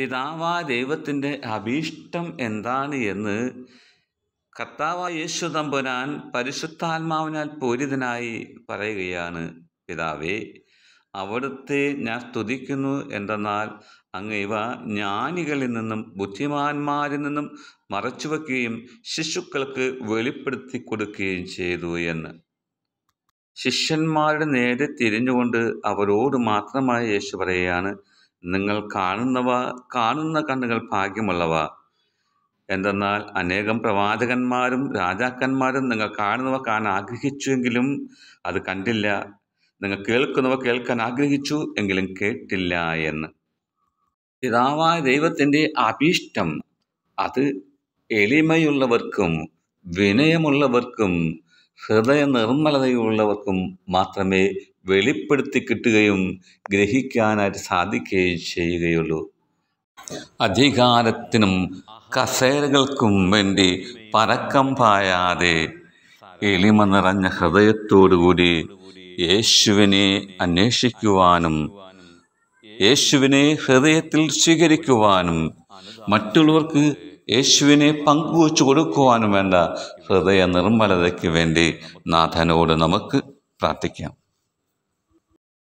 പിതാവാ ദൈവത്തിൻ്റെ അഭീഷ്ടം എന്താണ് എന്ന് കർത്താവ യേശു തമ്പുരാൻ പരിശുദ്ധാത്മാവിനാൽ പൂരിതനായി പറയുകയാണ് പിതാവേ അവിടുത്തെ ഞാൻ സ്തുതിക്കുന്നു എന്തെന്നാൽ അങ്ങ് ഇവ ജ്ഞാനികളിൽ നിന്നും ബുദ്ധിമാന്മാരിൽ നിന്നും മറച്ചുവെക്കുകയും ശിശുക്കൾക്ക് വെളിപ്പെടുത്തി കൊടുക്കുകയും ചെയ്തു എന്ന് ശിഷ്യന്മാരുടെ നേരെ തിരിഞ്ഞുകൊണ്ട് അവരോട് മാത്രമായി യേശു പറയുകയാണ് നിങ്ങൾ കാണുന്നവ കാണുന്ന കണ്ണുകൾ ഭാഗ്യമുള്ളവ എന്തെന്നാൽ അനേകം പ്രവാചകന്മാരും രാജാക്കന്മാരും നിങ്ങൾ കാണുന്നവ കാണാൻ ആഗ്രഹിച്ചുവെങ്കിലും അത് കണ്ടില്ല നിങ്ങൾ കേൾക്കുന്നവ കേൾക്കാൻ ആഗ്രഹിച്ചു എങ്കിലും കേട്ടില്ല എന്ന് പിതാവായ ദൈവത്തിൻ്റെ അഭീഷ്ടം അത് എളിമയുള്ളവർക്കും വിനയമുള്ളവർക്കും ഹൃദയ നിർമ്മലതയുള്ളവർക്കും മാത്രമേ വെളിപ്പെടുത്തി കിട്ടുകയും ഗ്രഹിക്കാനായിട്ട് സാധിക്കുകയും ചെയ്യുകയുള്ളൂ അധികാരത്തിനും കസേരകൾക്കും വേണ്ടി പരക്കം പായാതെ എളിമ നിറഞ്ഞ ഹൃദയത്തോടുകൂടി യേശുവിനെ അന്വേഷിക്കുവാനും യേശുവിനെ ഹൃദയത്തിൽ സ്വീകരിക്കുവാനും മറ്റുള്ളവർക്ക് യേശുവിനെ പങ്കുവച്ചു കൊടുക്കുവാനും വേണ്ട ഹൃദയ നിർമ്മലതയ്ക്ക് വേണ്ടി നാഥനോട് നമുക്ക് പ്രാർത്ഥിക്കാം